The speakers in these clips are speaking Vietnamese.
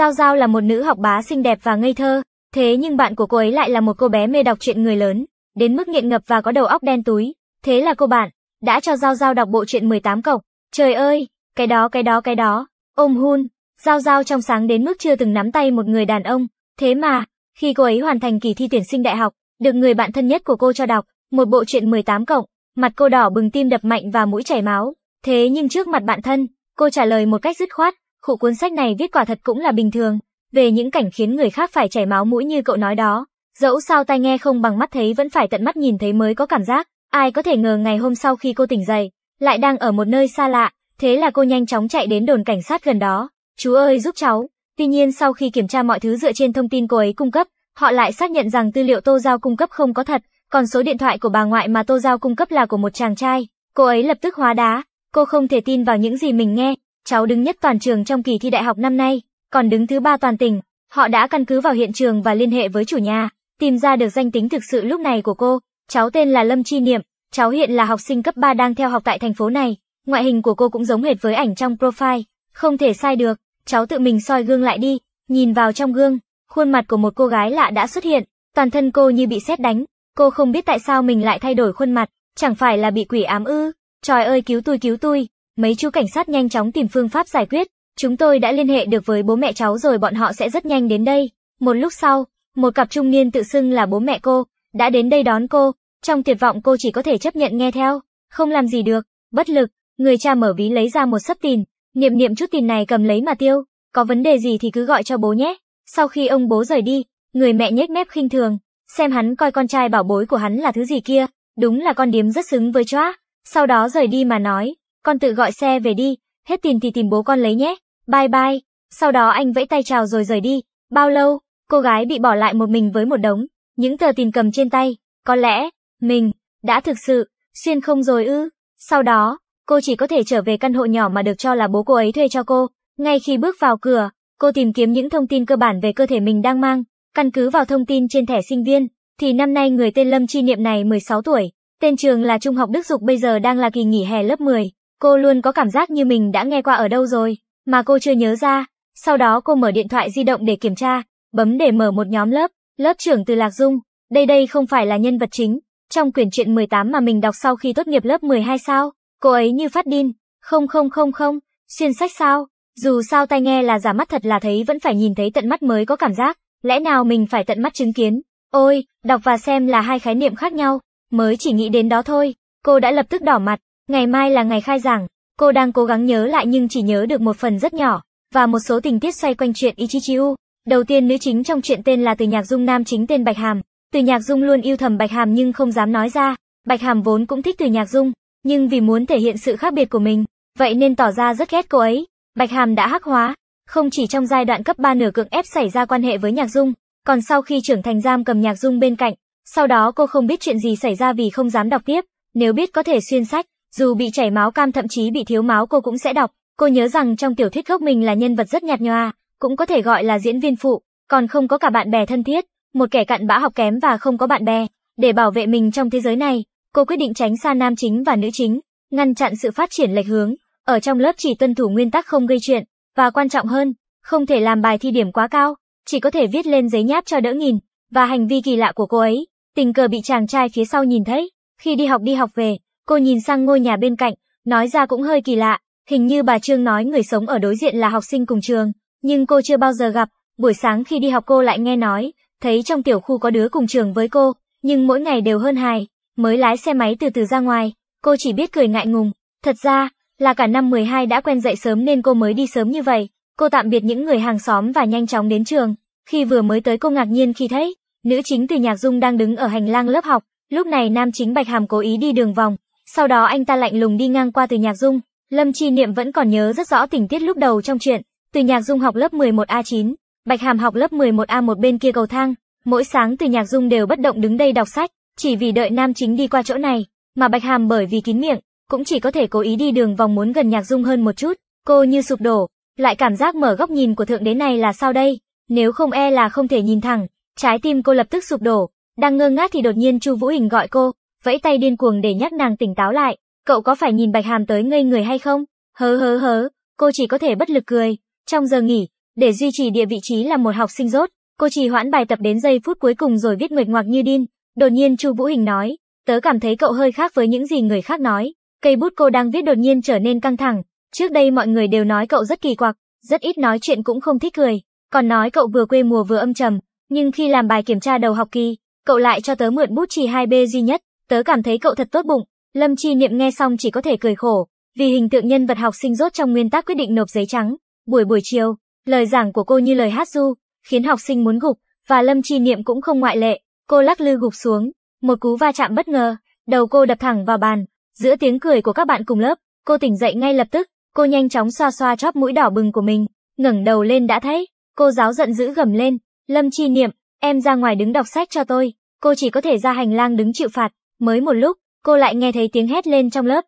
Giao Giao là một nữ học bá xinh đẹp và ngây thơ, thế nhưng bạn của cô ấy lại là một cô bé mê đọc truyện người lớn, đến mức nghiện ngập và có đầu óc đen túi. Thế là cô bạn đã cho Giao Giao đọc bộ truyện 18 cộng. Trời ơi, cái đó cái đó cái đó, ôm hun, Giao Giao trong sáng đến mức chưa từng nắm tay một người đàn ông. Thế mà, khi cô ấy hoàn thành kỳ thi tuyển sinh đại học, được người bạn thân nhất của cô cho đọc, một bộ truyện 18 cộng, mặt cô đỏ bừng tim đập mạnh và mũi chảy máu. Thế nhưng trước mặt bạn thân, cô trả lời một cách dứt khoát, khổ cuốn sách này viết quả thật cũng là bình thường, về những cảnh khiến người khác phải chảy máu mũi như cậu nói đó, dẫu sao tai nghe không bằng mắt thấy vẫn phải tận mắt nhìn thấy mới có cảm giác, ai có thể ngờ ngày hôm sau khi cô tỉnh dậy, lại đang ở một nơi xa lạ, thế là cô nhanh chóng chạy đến đồn cảnh sát gần đó, chú ơi giúp cháu, tuy nhiên sau khi kiểm tra mọi thứ dựa trên thông tin cô ấy cung cấp, họ lại xác nhận rằng tư liệu Tô Giao cung cấp không có thật, còn số điện thoại của bà ngoại mà Tô Giao cung cấp là của một chàng trai. Cô ấy lập tức hóa đá, cô không thể tin vào những gì mình nghe, cháu đứng nhất toàn trường trong kỳ thi đại học năm nay, còn đứng thứ ba toàn tỉnh. Họ đã căn cứ vào hiện trường và liên hệ với chủ nhà, tìm ra được danh tính thực sự lúc này của cô. Cháu tên là Lâm Chi Niệm, cháu hiện là học sinh cấp 3 đang theo học tại thành phố này. Ngoại hình của cô cũng giống hệt với ảnh trong profile, không thể sai được. Cháu tự mình soi gương lại đi, nhìn vào trong gương, khuôn mặt của một cô gái lạ đã xuất hiện, toàn thân cô như bị xét đánh. Cô không biết tại sao mình lại thay đổi khuôn mặt, chẳng phải là bị quỷ ám ư. Trời ơi cứu tôi cứu tôi, Mấy chú cảnh sát nhanh chóng tìm phương pháp giải quyết. Chúng tôi đã liên hệ được với bố mẹ cháu rồi bọn họ sẽ rất nhanh đến đây. Một lúc sau, một cặp trung niên tự xưng là bố mẹ cô, đã đến đây đón cô. Trong tuyệt vọng cô chỉ có thể chấp nhận nghe theo, không làm gì được, bất lực, người cha mở ví lấy ra một sấp tiền, niệm niệm chút tiền này cầm lấy mà tiêu, có vấn đề gì thì cứ gọi cho bố nhé. Sau khi ông bố rời đi, người mẹ nhếch mép khinh thường, xem hắn coi con trai bảo bối của hắn là thứ gì kia, đúng là con điếm rất xứng với chóa, sau đó rời đi mà nói, con tự gọi xe về đi, hết tiền thì tìm bố con lấy nhé. Bye bye. Sau đó anh vẫy tay chào rồi rời đi. Bao lâu, cô gái bị bỏ lại một mình với một đống, những tờ tiền cầm trên tay. Có lẽ, mình, đã thực sự, xuyên không rồi ư. Sau đó, cô chỉ có thể trở về căn hộ nhỏ mà được cho là bố cô ấy thuê cho cô. Ngay khi bước vào cửa, cô tìm kiếm những thông tin cơ bản về cơ thể mình đang mang. Căn cứ vào thông tin trên thẻ sinh viên, thì năm nay người tên Lâm Chi Niệm này 16 tuổi, tên trường là Trung học Đức Dục bây giờ đang là kỳ nghỉ hè lớp 10. Cô luôn có cảm giác như mình đã nghe qua ở đâu rồi, mà cô chưa nhớ ra. Sau đó cô mở điện thoại di động để kiểm tra, bấm để mở một nhóm lớp, lớp trưởng từ Lạc Dung. Đây đây không phải là nhân vật chính, trong quyển truyện 18 mà mình đọc sau khi tốt nghiệp lớp 12 sao, cô ấy như phát điên, không không không không, xuyên sách sao, dù sao tai nghe là giả mắt thật là thấy vẫn phải nhìn thấy tận mắt mới có cảm giác, lẽ nào mình phải tận mắt chứng kiến. Ôi, đọc và xem là hai khái niệm khác nhau, mới chỉ nghĩ đến đó thôi, cô đã lập tức đỏ mặt, Ngày mai là ngày khai giảng, cô đang cố gắng nhớ lại nhưng chỉ nhớ được một phần rất nhỏ, và một số tình tiết xoay quanh chuyện Ichichiu. Đầu tiên nữ chính trong chuyện tên là Từ Nhạc Dung nam chính tên Bạch Hàm. Từ Nhạc Dung luôn yêu thầm Bạch Hàm nhưng không dám nói ra. Bạch Hàm vốn cũng thích Từ Nhạc Dung, nhưng vì muốn thể hiện sự khác biệt của mình, vậy nên tỏ ra rất ghét cô ấy. Bạch Hàm đã hắc hóa, không chỉ trong giai đoạn cấp 3 nửa cưỡng ép xảy ra quan hệ với Nhạc Dung, còn sau khi trưởng thành giam cầm Nhạc Dung bên cạnh, sau đó cô không biết chuyện gì xảy ra vì không dám đọc tiếp, nếu biết có thể xuyên sách, dù bị chảy máu cam thậm chí bị thiếu máu cô cũng sẽ đọc. Cô nhớ rằng trong tiểu thuyết gốc mình là nhân vật rất nhạt nhòa, cũng có thể gọi là diễn viên phụ, còn không có cả bạn bè thân thiết, một kẻ cặn bã học kém và không có bạn bè. Để bảo vệ mình trong thế giới này, cô quyết định tránh xa nam chính và nữ chính, ngăn chặn sự phát triển lệch hướng, ở trong lớp chỉ tuân thủ nguyên tắc không gây chuyện, và quan trọng hơn, không thể làm bài thi điểm quá cao, chỉ có thể viết lên giấy nháp cho đỡ nhìn, và hành vi kỳ lạ của cô ấy, tình cờ bị chàng trai phía sau nhìn thấy, khi đi học đi học về, Cô nhìn sang ngôi nhà bên cạnh, nói ra cũng hơi kỳ lạ, hình như bà Trương nói người sống ở đối diện là học sinh cùng trường, nhưng cô chưa bao giờ gặp, buổi sáng khi đi học cô lại nghe nói, thấy trong tiểu khu có đứa cùng trường với cô, nhưng mỗi ngày đều hơn hài, mới lái xe máy từ từ ra ngoài, cô chỉ biết cười ngại ngùng, thật ra là cả năm 12 đã quen dậy sớm nên cô mới đi sớm như vậy, cô tạm biệt những người hàng xóm và nhanh chóng đến trường, khi vừa mới tới cô ngạc nhiên khi thấy, nữ chính từ nhạc dung đang đứng ở hành lang lớp học, lúc này nam chính Bạch Hàm cố ý đi đường vòng, sau đó anh ta lạnh lùng đi ngang qua từ nhạc dung, Lâm Chi Niệm vẫn còn nhớ rất rõ tình tiết lúc đầu trong chuyện. Từ nhạc dung học lớp 11A9, Bạch Hàm học lớp 11A1 bên kia cầu thang, mỗi sáng từ nhạc dung đều bất động đứng đây đọc sách, chỉ vì đợi nam chính đi qua chỗ này, mà Bạch Hàm bởi vì kín miệng, cũng chỉ có thể cố ý đi đường vòng muốn gần nhạc dung hơn một chút, cô như sụp đổ, lại cảm giác mở góc nhìn của thượng đế này là sao đây, nếu không e là không thể nhìn thẳng, trái tim cô lập tức sụp đổ, đang ngơ ngác thì đột nhiên Chu Vũ Hình gọi cô, vẫy tay điên cuồng để nhắc nàng tỉnh táo lại, cậu có phải nhìn Bạch Hàm tới ngây người hay không? Hớ hớ hớ, cô chỉ có thể bất lực cười. Trong giờ nghỉ, để duy trì địa vị trí là một học sinh rốt, cô chỉ hoãn bài tập đến giây phút cuối cùng rồi viết nguệch ngoạc như điên. Đột nhiên Chu Vũ Hình nói, tớ cảm thấy cậu hơi khác với những gì người khác nói. Cây bút cô đang viết đột nhiên trở nên căng thẳng, trước đây mọi người đều nói cậu rất kỳ quặc, rất ít nói chuyện cũng không thích cười, còn nói cậu vừa quê mùa vừa âm trầm, nhưng khi làm bài kiểm tra đầu học kỳ, cậu lại cho tớ mượn bút chì 2B duy nhất, Tớ cảm thấy cậu thật tốt bụng. Lâm Chi Niệm nghe xong chỉ có thể cười khổ, vì hình tượng nhân vật học sinh rốt trong nguyên tắc quyết định nộp giấy trắng. Buổi buổi chiều, lời giảng của cô như lời hát du, khiến học sinh muốn gục, và Lâm Chi Niệm cũng không ngoại lệ. Cô lắc lư gục xuống, một cú va chạm bất ngờ, đầu cô đập thẳng vào bàn, giữa tiếng cười của các bạn cùng lớp, cô tỉnh dậy ngay lập tức, cô nhanh chóng xoa xoa chóp mũi đỏ bừng của mình, ngẩng đầu lên đã thấy, cô giáo giận dữ gầm lên, Lâm Chi Niệm, em ra ngoài đứng đọc sách cho tôi, cô chỉ có thể ra hành lang đứng chịu phạt. Mới một lúc, cô lại nghe thấy tiếng hét lên trong lớp.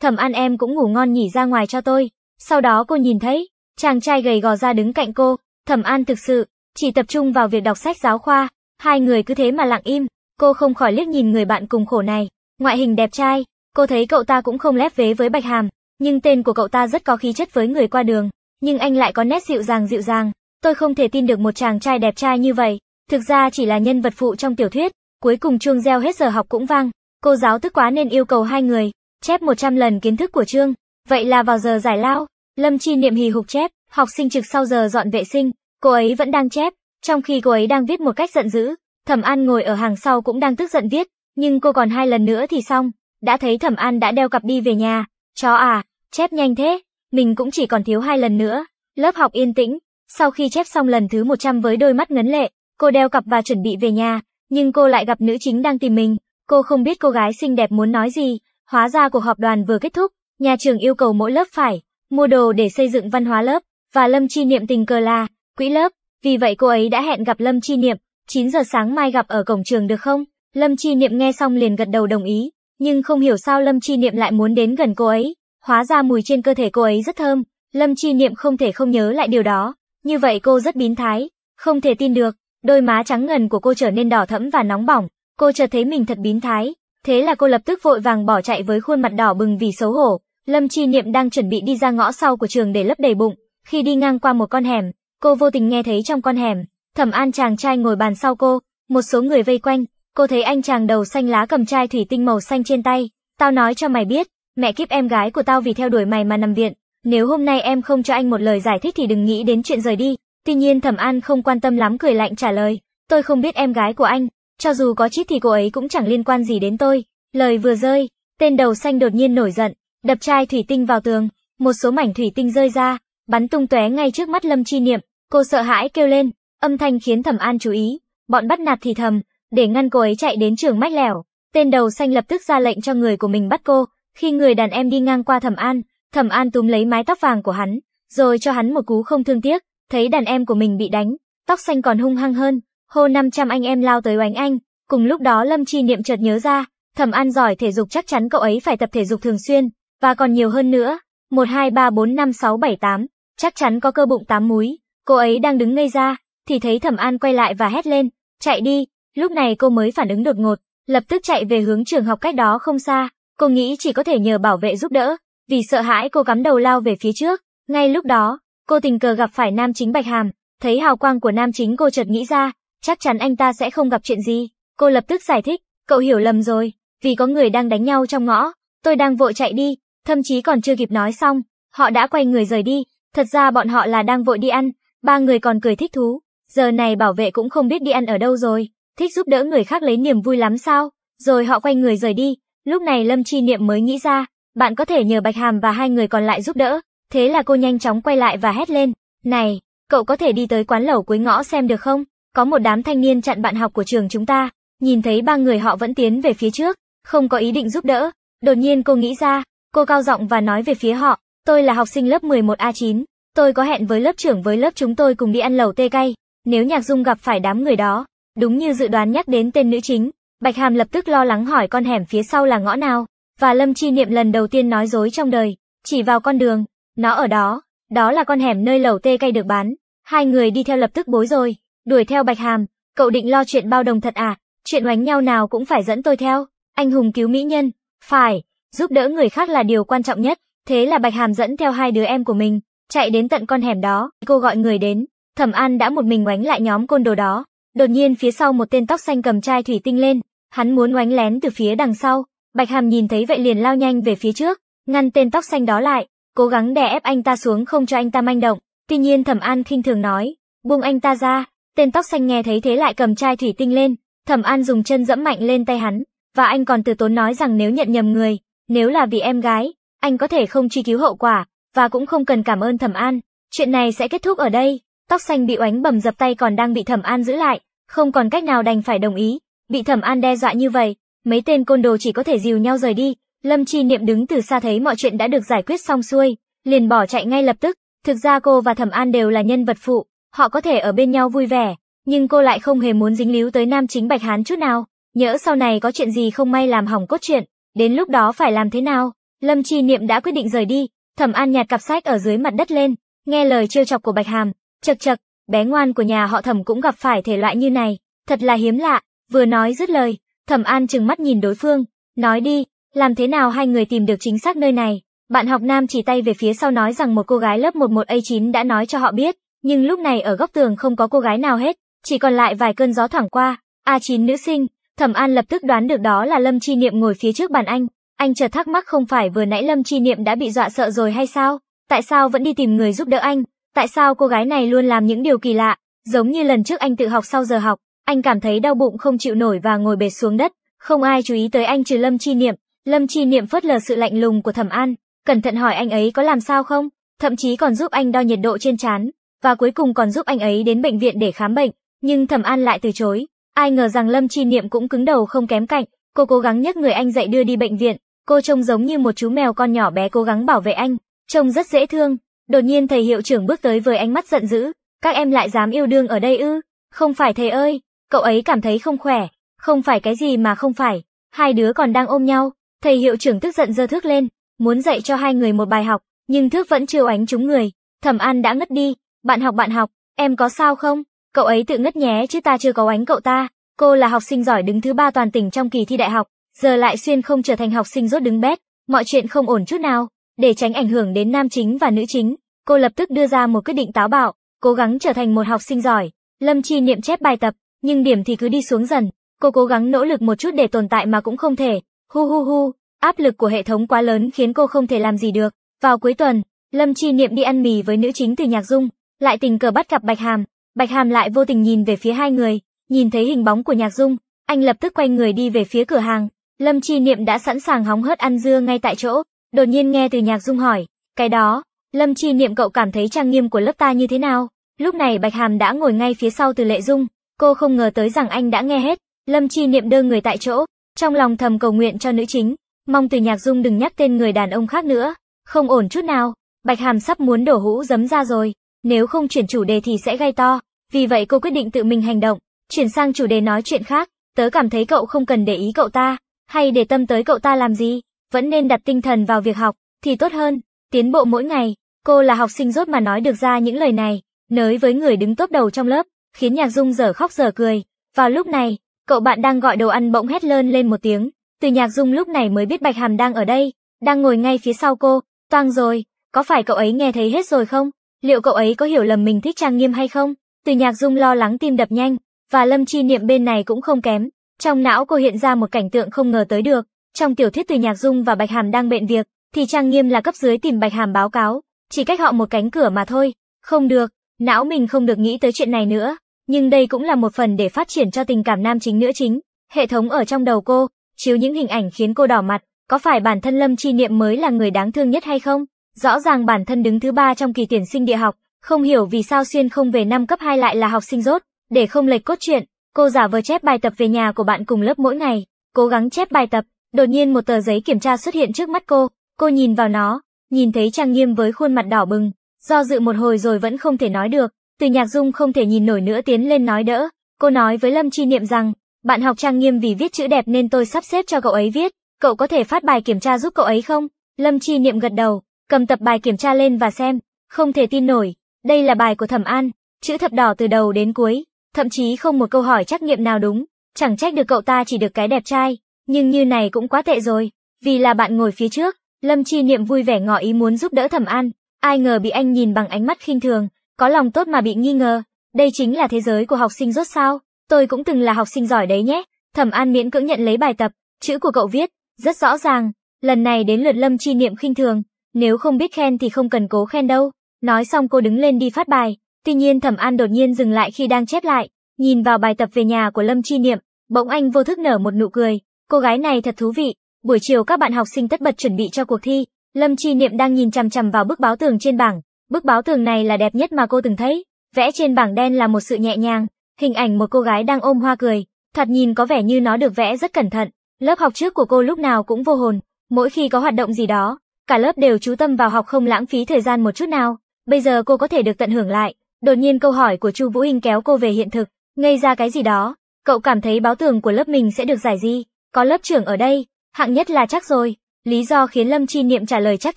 Thẩm An em cũng ngủ ngon nhỉ ra ngoài cho tôi. Sau đó cô nhìn thấy, chàng trai gầy gò ra đứng cạnh cô, Thẩm An thực sự chỉ tập trung vào việc đọc sách giáo khoa, hai người cứ thế mà lặng im, cô không khỏi liếc nhìn người bạn cùng khổ này, ngoại hình đẹp trai, cô thấy cậu ta cũng không lép vế với Bạch Hàm, nhưng tên của cậu ta rất có khí chất với người qua đường, nhưng anh lại có nét dịu dàng dịu dàng, tôi không thể tin được một chàng trai đẹp trai như vậy, Thực ra chỉ là nhân vật phụ trong tiểu thuyết, cuối cùng Trương gieo hết giờ học cũng vang, cô giáo tức quá nên yêu cầu hai người, chép 100 lần kiến thức của Trương, vậy là vào giờ giải lao, Lâm Chi niệm hì hục chép, học sinh trực sau giờ dọn vệ sinh, cô ấy vẫn đang chép, trong khi cô ấy đang viết một cách giận dữ, Thẩm An ngồi ở hàng sau cũng đang tức giận viết, nhưng cô còn hai lần nữa thì xong, đã thấy Thẩm An đã đeo cặp đi về nhà, chó à, chép nhanh thế, mình cũng chỉ còn thiếu hai lần nữa, lớp học yên tĩnh, sau khi chép xong lần thứ 100 với đôi mắt ngấn lệ, Cô đeo cặp và chuẩn bị về nhà, nhưng cô lại gặp nữ chính đang tìm mình. Cô không biết cô gái xinh đẹp muốn nói gì, hóa ra cuộc họp đoàn vừa kết thúc, nhà trường yêu cầu mỗi lớp phải mua đồ để xây dựng văn hóa lớp, và Lâm Chi Niệm tình cờ là quỹ lớp, vì vậy cô ấy đã hẹn gặp Lâm Chi Niệm, 9 giờ sáng mai gặp ở cổng trường được không? Lâm Chi Niệm nghe xong liền gật đầu đồng ý, nhưng không hiểu sao Lâm Chi Niệm lại muốn đến gần cô ấy, hóa ra mùi trên cơ thể cô ấy rất thơm, Lâm Chi Niệm không thể không nhớ lại điều đó, như vậy cô rất biến thái, không thể tin được, Đôi má trắng ngần của cô trở nên đỏ thẫm và nóng bỏng, cô chợt thấy mình thật biến thái, thế là cô lập tức vội vàng bỏ chạy với khuôn mặt đỏ bừng vì xấu hổ. Lâm Chi Niệm đang chuẩn bị đi ra ngõ sau của trường để lấp đầy bụng, khi đi ngang qua một con hẻm, cô vô tình nghe thấy trong con hẻm, Thẩm An chàng trai ngồi bàn sau cô, một số người vây quanh, cô thấy anh chàng đầu xanh lá cầm chai thủy tinh màu xanh trên tay, tao nói cho mày biết, mẹ kiếp em gái của tao vì theo đuổi mày mà nằm viện, nếu hôm nay em không cho anh một lời giải thích thì đừng nghĩ đến chuyện rời đi. Tuy nhiên Thẩm An không quan tâm lắm cười lạnh trả lời, tôi không biết em gái của anh, cho dù có chết thì cô ấy cũng chẳng liên quan gì đến tôi. Lời vừa rơi, tên đầu xanh đột nhiên nổi giận, đập chai thủy tinh vào tường, một số mảnh thủy tinh rơi ra, bắn tung tóe ngay trước mắt Lâm Chi Niệm, cô sợ hãi kêu lên, âm thanh khiến Thẩm An chú ý, bọn bắt nạt thì thầm, để ngăn cô ấy chạy đến trường mách lẻo. Tên đầu xanh lập tức ra lệnh cho người của mình bắt cô, khi người đàn em đi ngang qua Thẩm An, Thẩm An túm lấy mái tóc vàng của hắn, rồi cho hắn một cú không thương tiếc, thấy đàn em của mình bị đánh, tóc xanh còn hung hăng hơn, hô 500 anh em lao tới oánh anh, cùng lúc đó Lâm Chi Niệm chợt nhớ ra, Thẩm An giỏi thể dục chắc chắn cậu ấy phải tập thể dục thường xuyên, và còn nhiều hơn nữa, 1 2 3 4 5 6 7 8, chắc chắn có cơ bụng tám múi, cô ấy đang đứng ngây ra, thì thấy Thẩm An quay lại và hét lên, chạy đi, lúc này cô mới phản ứng đột ngột, lập tức chạy về hướng trường học cách đó không xa, cô nghĩ chỉ có thể nhờ bảo vệ giúp đỡ, vì sợ hãi cô cắm đầu lao về phía trước, ngay lúc đó, Cô tình cờ gặp phải nam chính Bạch Hàm, thấy hào quang của nam chính cô chợt nghĩ ra, chắc chắn anh ta sẽ không gặp chuyện gì. Cô lập tức giải thích, cậu hiểu lầm rồi, vì có người đang đánh nhau trong ngõ, tôi đang vội chạy đi, thậm chí còn chưa kịp nói xong, họ đã quay người rời đi, thật ra bọn họ là đang vội đi ăn, ba người còn cười thích thú, giờ này bảo vệ cũng không biết đi ăn ở đâu rồi, thích giúp đỡ người khác lấy niềm vui lắm sao, rồi họ quay người rời đi, lúc này Lâm Chi Niệm mới nghĩ ra, bạn có thể nhờ Bạch Hàm và hai người còn lại giúp đỡ, Thế là cô nhanh chóng quay lại và hét lên, này, cậu có thể đi tới quán lẩu cuối ngõ xem được không? Có một đám thanh niên chặn bạn học của trường chúng ta, nhìn thấy ba người họ vẫn tiến về phía trước, không có ý định giúp đỡ. Đột nhiên cô nghĩ ra, cô cao giọng và nói về phía họ, tôi là học sinh lớp 11A9, tôi có hẹn với lớp trưởng với lớp chúng tôi cùng đi ăn lẩu tê cay. Nếu Nhạc Dung gặp phải đám người đó, đúng như dự đoán nhắc đến tên nữ chính, Bạch Hàm lập tức lo lắng hỏi con hẻm phía sau là ngõ nào, và Lâm Chi Niệm lần đầu tiên nói dối trong đời, chỉ vào con đường, nó ở đó, đó là con hẻm nơi lẩu tê cay được bán. Hai người đi theo lập tức bối rồi, đuổi theo Bạch Hàm, cậu định lo chuyện bao đồng thật à, chuyện oánh nhau nào cũng phải dẫn tôi theo, anh hùng cứu mỹ nhân, phải, giúp đỡ người khác là điều quan trọng nhất, thế là Bạch Hàm dẫn theo hai đứa em của mình, chạy đến tận con hẻm đó, cô gọi người đến, Thẩm An đã một mình oánh lại nhóm côn đồ đó, đột nhiên phía sau một tên tóc xanh cầm chai thủy tinh lên, hắn muốn oánh lén từ phía đằng sau, Bạch Hàm nhìn thấy vậy liền lao nhanh về phía trước, ngăn tên tóc xanh đó lại, cố gắng đè ép anh ta xuống không cho anh ta manh động. Tuy nhiên Thẩm An khinh thường nói, buông anh ta ra, tên tóc xanh nghe thấy thế lại cầm chai thủy tinh lên, Thẩm An dùng chân dẫm mạnh lên tay hắn, và anh còn từ tốn nói rằng nếu nhận nhầm người, nếu là vì em gái, anh có thể không truy cứu hậu quả, và cũng không cần cảm ơn Thẩm An. Chuyện này sẽ kết thúc ở đây. Tóc xanh bị oánh bầm dập tay còn đang bị Thẩm An giữ lại, không còn cách nào đành phải đồng ý. Bị Thẩm An đe dọa như vậy, mấy tên côn đồ chỉ có thể dìu nhau rời đi, Lâm Chi Niệm đứng từ xa thấy mọi chuyện đã được giải quyết xong xuôi, liền bỏ chạy ngay lập tức. Thực ra cô và Thẩm An đều là nhân vật phụ, họ có thể ở bên nhau vui vẻ, nhưng cô lại không hề muốn dính líu tới nam chính Bạch Hán chút nào. Nhỡ sau này có chuyện gì không may làm hỏng cốt truyện, đến lúc đó phải làm thế nào? Lâm Chi Niệm đã quyết định rời đi, Thẩm An nhặt cặp sách ở dưới mặt đất lên, nghe lời trêu chọc của Bạch Hàm, chậc chậc, bé ngoan của nhà họ Thẩm cũng gặp phải thể loại như này, thật là hiếm lạ, vừa nói dứt lời, Thẩm An trừng mắt nhìn đối phương, nói đi, làm thế nào hai người tìm được chính xác nơi này? Bạn học nam chỉ tay về phía sau nói rằng một cô gái lớp 11A9 đã nói cho họ biết, nhưng lúc này ở góc tường không có cô gái nào hết, chỉ còn lại vài cơn gió thoảng qua. A9 nữ sinh, Thẩm An lập tức đoán được đó là Lâm Chi Niệm ngồi phía trước bàn anh. Anh chợt thắc mắc không phải vừa nãy Lâm Chi Niệm đã bị dọa sợ rồi hay sao? Tại sao vẫn đi tìm người giúp đỡ anh? Tại sao cô gái này luôn làm những điều kỳ lạ, giống như lần trước anh tự học sau giờ học, anh cảm thấy đau bụng không chịu nổi và ngồi bệt xuống đất, không ai chú ý tới anh trừ Lâm Chi Niệm. Lâm Chi Niệm phớt lờ sự lạnh lùng của Thẩm An, cẩn thận hỏi anh ấy có làm sao không, thậm chí còn giúp anh đo nhiệt độ trên trán, và cuối cùng còn giúp anh ấy đến bệnh viện để khám bệnh, nhưng Thẩm An lại từ chối. Ai ngờ rằng Lâm Chi Niệm cũng cứng đầu không kém cạnh, cô cố gắng nhấc người anh dậy đưa đi bệnh viện, cô trông giống như một chú mèo con nhỏ bé cố gắng bảo vệ anh, trông rất dễ thương. Đột nhiên thầy hiệu trưởng bước tới với ánh mắt giận dữ, các em lại dám yêu đương ở đây ư? Không phải thầy ơi, cậu ấy cảm thấy không khỏe, không phải cái gì mà không phải, hai đứa còn đang ôm nhau, Thầy hiệu trưởng tức giận giơ thước lên, muốn dạy cho hai người một bài học, nhưng thước vẫn chưa oánh trúng người. Thẩm An đã ngất đi, bạn học bạn học, em có sao không? Cậu ấy tự ngất nhé chứ ta chưa có oánh cậu ta. Cô là học sinh giỏi đứng thứ ba toàn tỉnh trong kỳ thi đại học, giờ lại xuyên không trở thành học sinh rốt đứng bét, mọi chuyện không ổn chút nào. Để tránh ảnh hưởng đến nam chính và nữ chính, cô lập tức đưa ra một quyết định táo bạo, cố gắng trở thành một học sinh giỏi. Lâm Chi niệm chép bài tập, nhưng điểm thì cứ đi xuống dần. Cô cố gắng nỗ lực một chút để tồn tại mà cũng không thể, Hu hu hu, áp lực của hệ thống quá lớn khiến cô không thể làm gì được. Vào cuối tuần, Lâm Chi Niệm đi ăn mì với nữ chính từ nhạc dung, lại tình cờ bắt gặp Bạch Hàm. Bạch Hàm lại vô tình nhìn về phía hai người, nhìn thấy hình bóng của nhạc dung, anh lập tức quay người đi về phía cửa hàng. Lâm Chi Niệm đã sẵn sàng hóng hớt ăn dưa ngay tại chỗ, đột nhiên nghe từ nhạc dung hỏi, cái đó, Lâm Chi Niệm cậu cảm thấy trang nghiêm của lớp ta như thế nào? Lúc này Bạch Hàm đã ngồi ngay phía sau từ lệ dung, cô không ngờ tới rằng anh đã nghe hết, Lâm Chi Niệm đơ người tại chỗ, trong lòng thầm cầu nguyện cho nữ chính, mong từ nhạc dung đừng nhắc tên người đàn ông khác nữa, không ổn chút nào, Bạch Hàm sắp muốn đổ hũ dấm ra rồi, nếu không chuyển chủ đề thì sẽ gây to, vì vậy cô quyết định tự mình hành động, chuyển sang chủ đề nói chuyện khác, tớ cảm thấy cậu không cần để ý cậu ta, hay để tâm tới cậu ta làm gì, vẫn nên đặt tinh thần vào việc học, thì tốt hơn, tiến bộ mỗi ngày, cô là học sinh rốt mà nói được ra những lời này, nới với người đứng top đầu trong lớp, khiến nhạc dung dở khóc dở cười, vào lúc này, Cậu bạn đang gọi đồ ăn bỗng hét lớn lên một tiếng, từ nhạc dung lúc này mới biết Bạch Hàm đang ở đây, đang ngồi ngay phía sau cô, toang rồi, có phải cậu ấy nghe thấy hết rồi không? Liệu cậu ấy có hiểu lầm mình thích trang nghiêm hay không? Từ nhạc dung lo lắng tim đập nhanh, và lâm chi niệm bên này cũng không kém. Trong não cô hiện ra một cảnh tượng không ngờ tới được. Trong tiểu thuyết từ nhạc dung và Bạch Hàm đang bệnh việc, thì trang nghiêm là cấp dưới tìm Bạch Hàm báo cáo. Chỉ cách họ một cánh cửa mà thôi. Không được, não mình không được nghĩ tới chuyện này nữa nhưng đây cũng là một phần để phát triển cho tình cảm nam chính nữ chính. Hệ thống ở trong đầu cô, chiếu những hình ảnh khiến cô đỏ mặt, có phải bản thân Lâm Chi Niệm mới là người đáng thương nhất hay không? Rõ ràng bản thân đứng thứ ba trong kỳ tuyển sinh địa học, không hiểu vì sao xuyên không về năm cấp 2 lại là học sinh rốt, để không lệch cốt truyện, cô giả vờ chép bài tập về nhà của bạn cùng lớp mỗi ngày, cố gắng chép bài tập, đột nhiên một tờ giấy kiểm tra xuất hiện trước mắt cô, cô nhìn vào nó, nhìn thấy Trang Nghiêm với khuôn mặt đỏ bừng, do dự một hồi rồi vẫn không thể nói được, từ Nhạc Dung không thể nhìn nổi nữa tiến lên nói đỡ, cô nói với Lâm Chi Niệm rằng, bạn học trang nghiêm vì viết chữ đẹp nên tôi sắp xếp cho cậu ấy viết, cậu có thể phát bài kiểm tra giúp cậu ấy không? Lâm Chi Niệm gật đầu, cầm tập bài kiểm tra lên và xem, không thể tin nổi, đây là bài của Thẩm An, chữ thập đỏ từ đầu đến cuối, thậm chí không một câu hỏi trắc nghiệm nào đúng, chẳng trách được cậu ta chỉ được cái đẹp trai, nhưng như này cũng quá tệ rồi, vì là bạn ngồi phía trước, Lâm Chi Niệm vui vẻ ngỏ ý muốn giúp đỡ Thẩm An, ai ngờ bị anh nhìn bằng ánh mắt khinh thường, có lòng tốt mà bị nghi ngờ, đây chính là thế giới của học sinh rốt sao? Tôi cũng từng là học sinh giỏi đấy nhé. Thẩm An miễn cưỡng nhận lấy bài tập, chữ của cậu viết rất rõ ràng, lần này đến lượt Lâm Chi Niệm khinh thường, nếu không biết khen thì không cần cố khen đâu. Nói xong cô đứng lên đi phát bài, tuy nhiên Thẩm An đột nhiên dừng lại khi đang chép lại, nhìn vào bài tập về nhà của Lâm Chi Niệm, bỗng anh vô thức nở một nụ cười, cô gái này thật thú vị. Buổi chiều các bạn học sinh tất bật chuẩn bị cho cuộc thi, Lâm Chi Niệm đang nhìn chằm chằm vào bức báo tường trên bảng, Bức báo tường này là đẹp nhất mà cô từng thấy, vẽ trên bảng đen là một sự nhẹ nhàng, hình ảnh một cô gái đang ôm hoa cười, thoạt nhìn có vẻ như nó được vẽ rất cẩn thận. Lớp học trước của cô lúc nào cũng vô hồn, mỗi khi có hoạt động gì đó, cả lớp đều chú tâm vào học không lãng phí thời gian một chút nào. Bây giờ cô có thể được tận hưởng lại. Đột nhiên câu hỏi của Chu Vũ Hinh kéo cô về hiện thực, ngây ra cái gì đó. Cậu cảm thấy báo tường của lớp mình sẽ được giải gì? Có lớp trưởng ở đây, hạng nhất là chắc rồi. Lý do khiến Lâm Chi Niệm trả lời chắc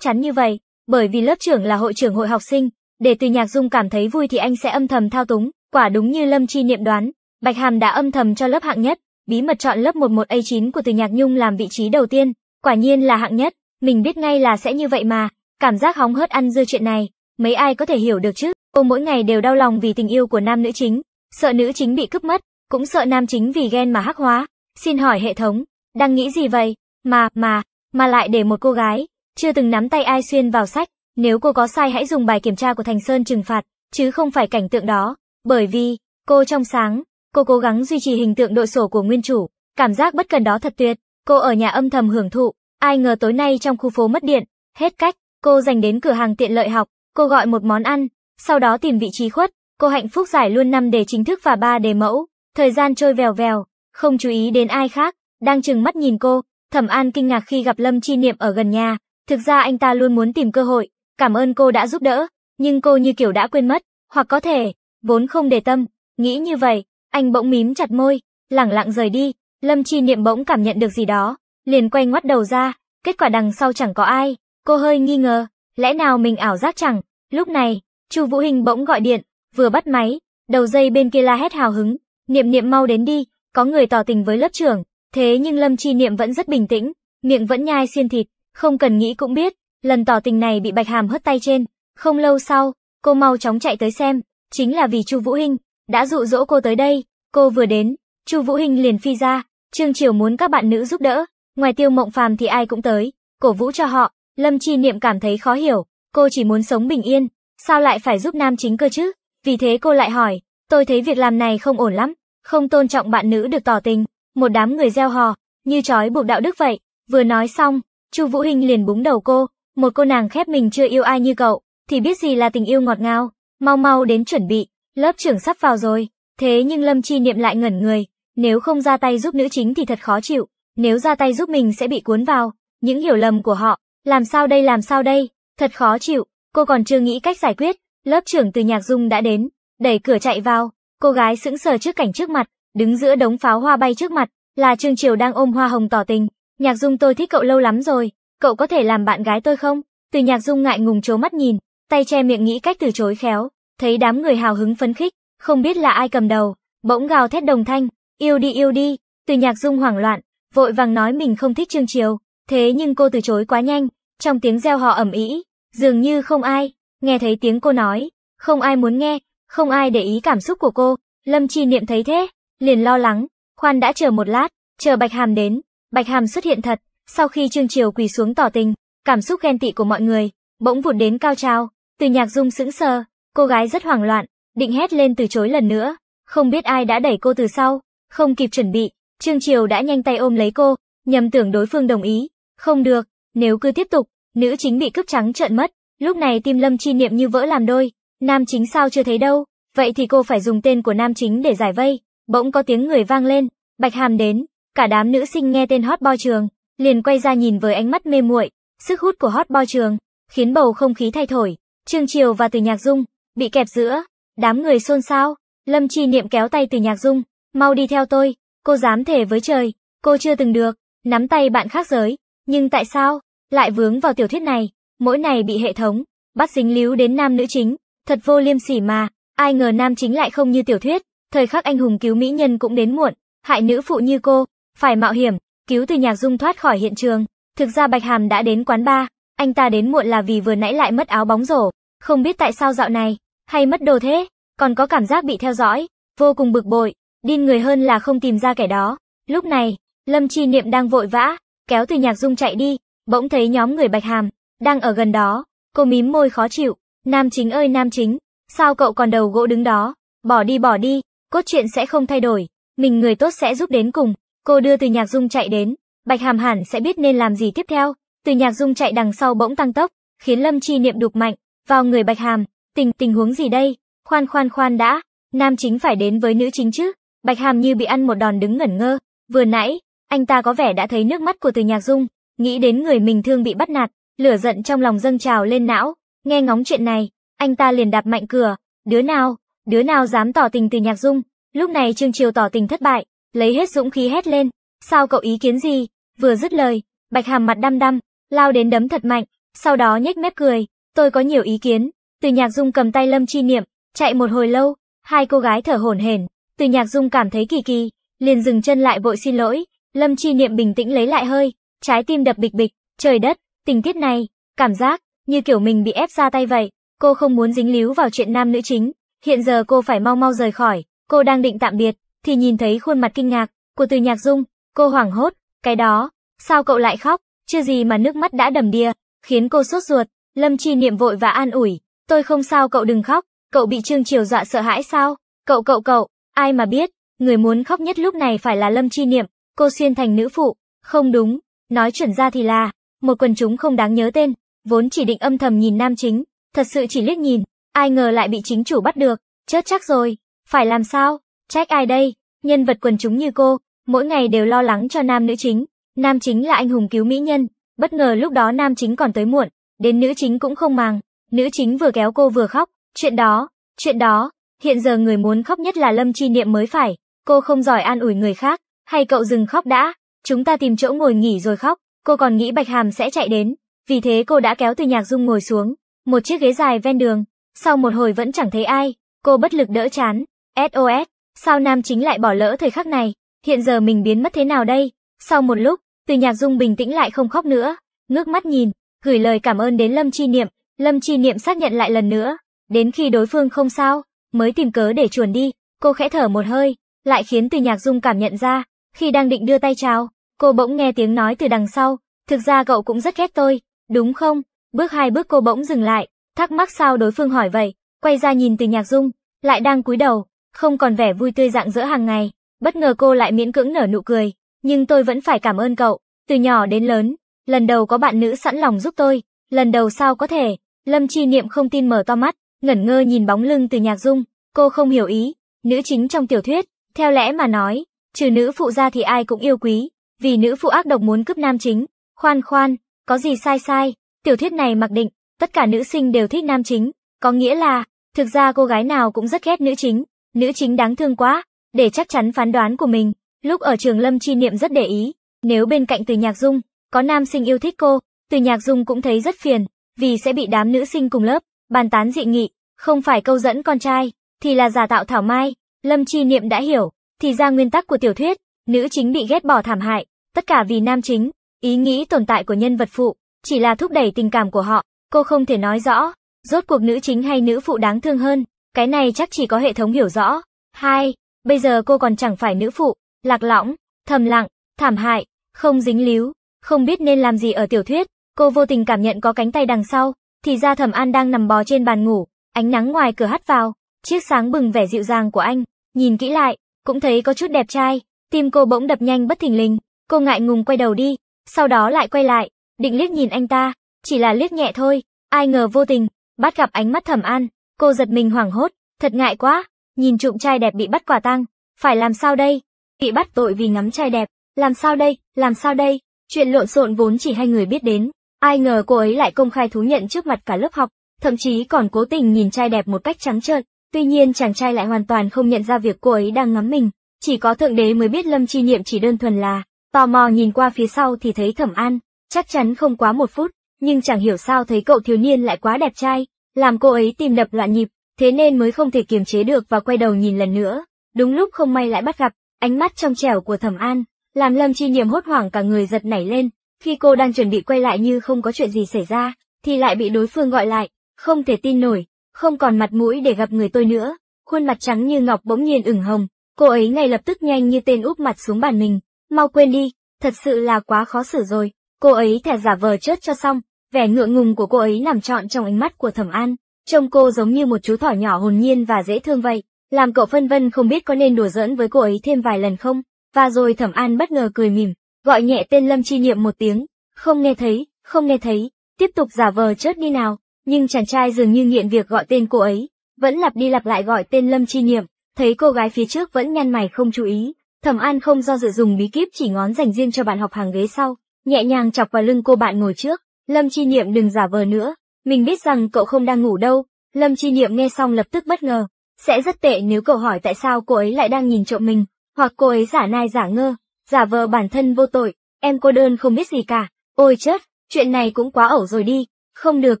chắn như vậy, bởi vì lớp trưởng là hội trưởng hội học sinh, để Từ Nhạc Dung cảm thấy vui thì anh sẽ âm thầm thao túng, quả đúng như Lâm Chi niệm đoán, Bạch Hàm đã âm thầm cho lớp hạng nhất, bí mật chọn lớp 11A9 của Từ Nhạc Nhung làm vị trí đầu tiên, quả nhiên là hạng nhất, mình biết ngay là sẽ như vậy mà, cảm giác hóng hớt ăn dưa chuyện này, mấy ai có thể hiểu được chứ, cô mỗi ngày đều đau lòng vì tình yêu của nam nữ chính, sợ nữ chính bị cướp mất, cũng sợ nam chính vì ghen mà hắc hóa, xin hỏi hệ thống, đang nghĩ gì vậy, mà, mà, mà lại để một cô gái, chưa từng nắm tay ai xuyên vào sách, nếu cô có sai hãy dùng bài kiểm tra của Thành Sơn trừng phạt, chứ không phải cảnh tượng đó. Bởi vì, cô trong sáng, cô cố gắng duy trì hình tượng đội sổ của nguyên chủ, cảm giác bất cần đó thật tuyệt. Cô ở nhà âm thầm hưởng thụ, ai ngờ tối nay trong khu phố mất điện, hết cách, cô dành đến cửa hàng tiện lợi học, cô gọi một món ăn, sau đó tìm vị trí khuất, cô hạnh phúc giải luôn năm đề chính thức và ba đề mẫu, thời gian trôi vèo vèo, không chú ý đến ai khác, đang chừng mắt nhìn cô, Thẩm An kinh ngạc khi gặp Lâm Chi Niệm ở gần nhà, Thực ra anh ta luôn muốn tìm cơ hội, cảm ơn cô đã giúp đỡ, nhưng cô như kiểu đã quên mất, hoặc có thể, vốn không để tâm, nghĩ như vậy, anh bỗng mím chặt môi, lẳng lặng rời đi, Lâm Chi Niệm bỗng cảm nhận được gì đó, liền quay ngoắt đầu ra, kết quả đằng sau chẳng có ai, cô hơi nghi ngờ, lẽ nào mình ảo giác chẳng, lúc này, Chu Vũ Hình bỗng gọi điện, vừa bắt máy, đầu dây bên kia la hét hào hứng, Niệm Niệm mau đến đi, có người tỏ tình với lớp trưởng, thế nhưng Lâm Chi Niệm vẫn rất bình tĩnh, miệng vẫn nhai xiên thịt, không cần nghĩ cũng biết, lần tỏ tình này bị Bạch Hàm hất tay trên. Không lâu sau, cô mau chóng chạy tới xem, chính là vì Chu Vũ Hinh đã dụ dỗ cô tới đây. Cô vừa đến, Chu Vũ Hinh liền phi ra, Trương Triều muốn các bạn nữ giúp đỡ, ngoài Tiêu Mộng Phàm thì ai cũng tới, cổ vũ cho họ. Lâm Chi Niệm cảm thấy khó hiểu, cô chỉ muốn sống bình yên, sao lại phải giúp nam chính cơ chứ? Vì thế cô lại hỏi, tôi thấy việc làm này không ổn lắm, không tôn trọng bạn nữ được tỏ tình, một đám người gieo hò, như trói buộc đạo đức vậy. Vừa nói xong, Chu Vũ Hinh liền búng đầu cô, một cô nàng khép mình chưa yêu ai như cậu, thì biết gì là tình yêu ngọt ngào, mau mau đến chuẩn bị, lớp trưởng sắp vào rồi. Thế nhưng Lâm Chi Niệm lại ngẩn người, nếu không ra tay giúp nữ chính thì thật khó chịu, nếu ra tay giúp mình sẽ bị cuốn vào, những hiểu lầm của họ, làm sao đây làm sao đây, thật khó chịu, cô còn chưa nghĩ cách giải quyết, lớp trưởng từ nhạc dung đã đến, đẩy cửa chạy vào, cô gái sững sờ trước cảnh trước mặt, đứng giữa đống pháo hoa bay trước mặt, là Trương Triều đang ôm hoa hồng tỏ tình, Nhạc Dung tôi thích cậu lâu lắm rồi, cậu có thể làm bạn gái tôi không? Từ Nhạc Dung ngại ngùng trố mắt nhìn, tay che miệng nghĩ cách từ chối khéo, thấy đám người hào hứng phấn khích, không biết là ai cầm đầu, bỗng gào thét đồng thanh, yêu đi yêu đi, từ Nhạc Dung hoảng loạn, vội vàng nói mình không thích Trương Triều, thế nhưng cô từ chối quá nhanh, trong tiếng reo họ ầm ĩ, dường như không ai nghe thấy tiếng cô nói, không ai muốn nghe, không ai để ý cảm xúc của cô, Lâm Chi Niệm thấy thế, liền lo lắng, khoan đã chờ một lát, chờ Bạch Hàm đến, Bạch Hàm xuất hiện thật, sau khi Trương Triều quỳ xuống tỏ tình, cảm xúc ghen tị của mọi người bỗng vụt đến cao trào, Từ Nhạc Dung sững sờ, cô gái rất hoảng loạn, định hét lên từ chối lần nữa, không biết ai đã đẩy cô từ sau, không kịp chuẩn bị, Trương Triều đã nhanh tay ôm lấy cô, nhầm tưởng đối phương đồng ý, không được, nếu cứ tiếp tục, nữ chính bị cướp trắng trợn mất, lúc này tim Lâm Chi Niệm như vỡ làm đôi, nam chính sao chưa thấy đâu, vậy thì cô phải dùng tên của nam chính để giải vây, bỗng có tiếng người vang lên, Bạch Hàm đến, Cả đám nữ sinh nghe tên hot boy trường, liền quay ra nhìn với ánh mắt mê muội, sức hút của hot boy trường khiến bầu không khí thay thổi, Trương Triều và Từ Nhạc Dung bị kẹp giữa, đám người xôn xao, Lâm Chi Niệm kéo tay Từ Nhạc Dung, "Mau đi theo tôi, cô dám thể với trời, cô chưa từng được nắm tay bạn khác giới, nhưng tại sao lại vướng vào tiểu thuyết này, mỗi này bị hệ thống bắt dính líu đến nam nữ chính, thật vô liêm sỉ mà, ai ngờ nam chính lại không như tiểu thuyết, thời khắc anh hùng cứu mỹ nhân cũng đến muộn, hại nữ phụ như cô phải mạo hiểm, cứu từ nhạc dung thoát khỏi hiện trường. Thực ra Bạch Hàm đã đến quán bar, anh ta đến muộn là vì vừa nãy lại mất áo bóng rổ, không biết tại sao dạo này, hay mất đồ thế, còn có cảm giác bị theo dõi, vô cùng bực bội, điên người hơn là không tìm ra kẻ đó. Lúc này, Lâm Chi Niệm đang vội vã, kéo từ nhạc dung chạy đi, bỗng thấy nhóm người Bạch Hàm, đang ở gần đó, cô mím môi khó chịu, nam chính ơi nam chính, sao cậu còn đầu gỗ đứng đó, bỏ đi bỏ đi, cốt truyện sẽ không thay đổi, mình người tốt sẽ giúp đến cùng. Cô đưa Từ Nhạc Dung chạy đến, Bạch Hàm hẳn sẽ biết nên làm gì tiếp theo. Từ Nhạc Dung chạy đằng sau bỗng tăng tốc, khiến Lâm Chi Niệm đục mạnh vào người Bạch Hàm, tình tình huống gì đây? Khoan khoan khoan đã, nam chính phải đến với nữ chính chứ? Bạch Hàm như bị ăn một đòn đứng ngẩn ngơ, vừa nãy, anh ta có vẻ đã thấy nước mắt của Từ Nhạc Dung, nghĩ đến người mình thương bị bắt nạt, lửa giận trong lòng dâng trào lên não, nghe ngóng chuyện này, anh ta liền đạp mạnh cửa, đứa nào, đứa nào dám tỏ tình Từ Nhạc Dung? Lúc này Trương Triều tỏ tình thất bại, lấy hết dũng khí hét lên, sao cậu ý kiến gì? Vừa dứt lời, Bạch Hàm mặt đăm đăm, lao đến đấm thật mạnh, sau đó nhếch mép cười, tôi có nhiều ý kiến. Từ Nhạc Dung cầm tay Lâm Chi Niệm, chạy một hồi lâu, hai cô gái thở hổn hển, Từ Nhạc Dung cảm thấy kỳ kỳ, liền dừng chân lại vội xin lỗi, Lâm Chi Niệm bình tĩnh lấy lại hơi, trái tim đập bịch bịch, trời đất, tình tiết này, cảm giác như kiểu mình bị ép ra tay vậy, cô không muốn dính líu vào chuyện nam nữ chính, hiện giờ cô phải mau mau rời khỏi, cô đang định tạm biệt, thì nhìn thấy khuôn mặt kinh ngạc của Từ Nhạc Dung, cô hoảng hốt, cái đó, sao cậu lại khóc, chưa gì mà nước mắt đã đầm đìa, khiến cô sốt ruột, Lâm Chi Niệm vội và an ủi, tôi không sao cậu đừng khóc, cậu bị Trương Triều dọa sợ hãi sao, cậu cậu cậu, ai mà biết, người muốn khóc nhất lúc này phải là Lâm Chi Niệm, cô xuyên thành nữ phụ, không đúng, nói chuẩn ra thì là, một quần chúng không đáng nhớ tên, vốn chỉ định âm thầm nhìn nam chính, thật sự chỉ liếc nhìn, ai ngờ lại bị chính chủ bắt được, chết chắc rồi, phải làm sao? Trách ai đây, nhân vật quần chúng như cô, mỗi ngày đều lo lắng cho nam nữ chính. Nam chính là anh hùng cứu mỹ nhân, bất ngờ lúc đó nam chính còn tới muộn, đến nữ chính cũng không màng. Nữ chính vừa kéo cô vừa khóc, chuyện đó, chuyện đó, hiện giờ người muốn khóc nhất là Lâm Chi Niệm mới phải, cô không giỏi an ủi người khác, hay cậu dừng khóc đã, chúng ta tìm chỗ ngồi nghỉ rồi khóc, cô còn nghĩ Bạch Hàm sẽ chạy đến, vì thế cô đã kéo từ nhạc dung ngồi xuống, một chiếc ghế dài ven đường, sau một hồi vẫn chẳng thấy ai, cô bất lực đỡ chán, SOS, Sao Nam Chính lại bỏ lỡ thời khắc này? Hiện giờ mình biến mất thế nào đây? Sau một lúc, Từ Nhạc Dung bình tĩnh lại không khóc nữa, ngước mắt nhìn, gửi lời cảm ơn đến Lâm Chi Niệm, Lâm Chi Niệm xác nhận lại lần nữa, đến khi đối phương không sao, mới tìm cớ để chuồn đi, cô khẽ thở một hơi, lại khiến Từ Nhạc Dung cảm nhận ra, khi đang định đưa tay chào, cô bỗng nghe tiếng nói từ đằng sau, thực ra cậu cũng rất ghét tôi, đúng không? Bước hai bước cô bỗng dừng lại, thắc mắc sao đối phương hỏi vậy, quay ra nhìn Từ Nhạc Dung, lại đang cúi đầu, không còn vẻ vui tươi dạng dỡ hàng ngày, bất ngờ cô lại miễn cưỡng nở nụ cười, nhưng tôi vẫn phải cảm ơn cậu, từ nhỏ đến lớn, lần đầu có bạn nữ sẵn lòng giúp tôi, lần đầu sao có thể, Lâm Chi Niệm không tin mở to mắt, ngẩn ngơ nhìn bóng lưng từ nhạc dung, cô không hiểu ý, nữ chính trong tiểu thuyết, theo lẽ mà nói, trừ nữ phụ ra thì ai cũng yêu quý, vì nữ phụ ác độc muốn cướp nam chính, khoan khoan, có gì sai sai, tiểu thuyết này mặc định, tất cả nữ sinh đều thích nam chính, có nghĩa là, thực ra cô gái nào cũng rất ghét nữ chính, Nữ chính đáng thương quá, để chắc chắn phán đoán của mình, lúc ở trường Lâm Chi Niệm rất để ý, nếu bên cạnh Từ Nhạc Dung, có nam sinh yêu thích cô, Từ Nhạc Dung cũng thấy rất phiền, vì sẽ bị đám nữ sinh cùng lớp, bàn tán dị nghị, không phải câu dẫn con trai, thì là giả tạo thảo mai, Lâm Chi Niệm đã hiểu, thì ra nguyên tắc của tiểu thuyết, nữ chính bị ghét bỏ thảm hại, tất cả vì nam chính, ý nghĩ tồn tại của nhân vật phụ, chỉ là thúc đẩy tình cảm của họ, cô không thể nói rõ, rốt cuộc nữ chính hay nữ phụ đáng thương hơn, cái này chắc chỉ có hệ thống hiểu rõ. Hai, bây giờ cô còn chẳng phải nữ phụ, lạc lõng, thầm lặng, thảm hại, không dính líu, không biết nên làm gì ở tiểu thuyết. Cô vô tình cảm nhận có cánh tay đằng sau, thì ra Thẩm An đang nằm bò trên bàn ngủ, ánh nắng ngoài cửa hắt vào, chiếc sáng bừng vẻ dịu dàng của anh, nhìn kỹ lại, cũng thấy có chút đẹp trai, tim cô bỗng đập nhanh bất thình lình, cô ngại ngùng quay đầu đi, sau đó lại quay lại, định liếc nhìn anh ta, chỉ là liếc nhẹ thôi, ai ngờ vô tình, bắt gặp ánh mắt Thẩm An, Cô giật mình hoảng hốt, thật ngại quá, nhìn trộm trai đẹp bị bắt quả tang, phải làm sao đây? Bị bắt tội vì ngắm trai đẹp, làm sao đây, làm sao đây? Chuyện lộn xộn vốn chỉ hai người biết đến, ai ngờ cô ấy lại công khai thú nhận trước mặt cả lớp học, thậm chí còn cố tình nhìn trai đẹp một cách trắng trợn. Tuy nhiên chàng trai lại hoàn toàn không nhận ra việc cô ấy đang ngắm mình, chỉ có thượng đế mới biết Lâm Chi Niệm chỉ đơn thuần là tò mò nhìn qua phía sau thì thấy Thẩm An, chắc chắn không quá một phút, nhưng chẳng hiểu sao thấy cậu thiếu niên lại quá đẹp trai, làm cô ấy tìm đập loạn nhịp, thế nên mới không thể kiềm chế được và quay đầu nhìn lần nữa. Đúng lúc không may lại bắt gặp, ánh mắt trong trẻo của Thẩm An, làm Lâm Chi Niềm hốt hoảng cả người giật nảy lên, khi cô đang chuẩn bị quay lại như không có chuyện gì xảy ra, thì lại bị đối phương gọi lại, không thể tin nổi, không còn mặt mũi để gặp người tôi nữa, khuôn mặt trắng như ngọc bỗng nhiên ửng hồng, cô ấy ngay lập tức nhanh như tên úp mặt xuống bàn mình, mau quên đi, thật sự là quá khó xử rồi, cô ấy thẻ giả vờ chớt cho xong, Vẻ ngượng ngùng của cô ấy làm trọn trong ánh mắt của Thẩm An, trông cô giống như một chú thỏ nhỏ hồn nhiên và dễ thương vậy, làm cậu phân vân không biết có nên đùa giỡn với cô ấy thêm vài lần không. Và rồi Thẩm An bất ngờ cười mỉm, gọi nhẹ tên Lâm Chi Niệm một tiếng, không nghe thấy, không nghe thấy, tiếp tục giả vờ chớt đi nào, nhưng chàng trai dường như nghiện việc gọi tên cô ấy, vẫn lặp đi lặp lại gọi tên Lâm Chi Niệm, thấy cô gái phía trước vẫn nhăn mày không chú ý, Thẩm An không do dự dùng bí kíp chỉ ngón dành riêng cho bạn học hàng ghế sau, nhẹ nhàng chọc vào lưng cô bạn ngồi trước, Lâm Chi Niệm đừng giả vờ nữa, mình biết rằng cậu không đang ngủ đâu. Lâm Chi Niệm nghe xong lập tức bất ngờ, sẽ rất tệ nếu cậu hỏi tại sao cô ấy lại đang nhìn trộm mình, hoặc cô ấy giả nai giả ngơ, giả vờ bản thân vô tội, em cô đơn không biết gì cả. Ôi chết, chuyện này cũng quá ẩu rồi đi. Không được,